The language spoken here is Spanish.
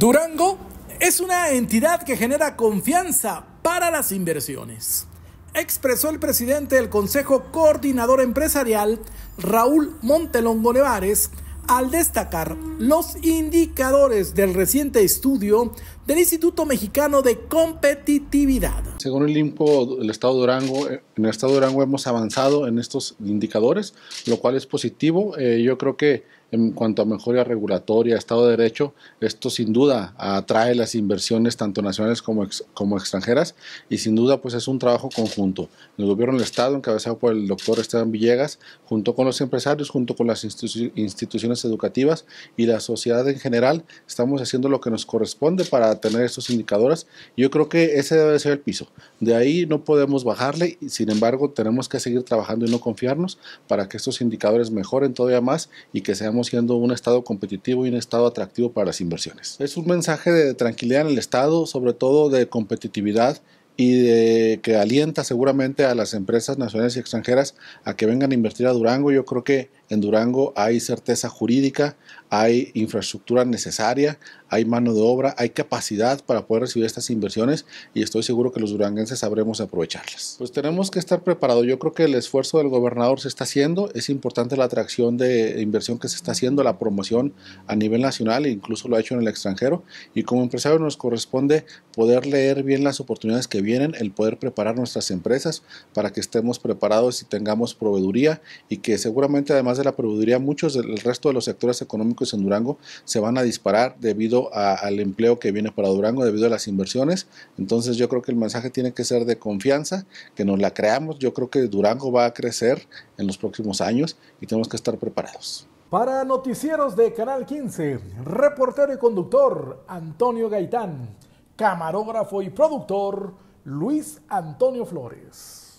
Durango es una entidad que genera confianza para las inversiones, expresó el presidente del Consejo Coordinador Empresarial, Raúl Montelongo Nevares, al destacar los indicadores del reciente estudio del Instituto Mexicano de Competitividad. Según el INPO, el estado Durango, eh, en el estado de Durango hemos avanzado en estos indicadores, lo cual es positivo. Eh, yo creo que en cuanto a mejora regulatoria, Estado de Derecho, esto sin duda atrae las inversiones tanto nacionales como, como extranjeras y sin duda pues es un trabajo conjunto. El gobierno del Estado, encabezado por el doctor Esteban Villegas, junto con los empresarios, junto con las instituciones educativas y la sociedad en general, estamos haciendo lo que nos corresponde para tener estos indicadores. Yo creo que ese debe ser el piso. De ahí no podemos bajarle, sin embargo tenemos que seguir trabajando y no confiarnos para que estos indicadores mejoren todavía más y que seamos siendo un estado competitivo y un estado atractivo para las inversiones. Es un mensaje de tranquilidad en el estado, sobre todo de competitividad y de que alienta seguramente a las empresas nacionales y extranjeras a que vengan a invertir a Durango. Yo creo que en Durango hay certeza jurídica, hay infraestructura necesaria, hay mano de obra, hay capacidad para poder recibir estas inversiones y estoy seguro que los duranguenses sabremos aprovecharlas. Pues tenemos que estar preparados. Yo creo que el esfuerzo del gobernador se está haciendo, es importante la atracción de inversión que se está haciendo, la promoción a nivel nacional e incluso lo ha hecho en el extranjero y como empresario nos corresponde poder leer bien las oportunidades que vienen, el poder preparar nuestras empresas para que estemos preparados y tengamos proveeduría y que seguramente además de la proveeduría, muchos del resto de los sectores económicos en Durango se van a disparar debido al empleo que viene para Durango, debido a las inversiones. Entonces yo creo que el mensaje tiene que ser de confianza, que nos la creamos. Yo creo que Durango va a crecer en los próximos años y tenemos que estar preparados. Para Noticieros de Canal 15, reportero y conductor Antonio Gaitán, camarógrafo y productor Luis Antonio Flores.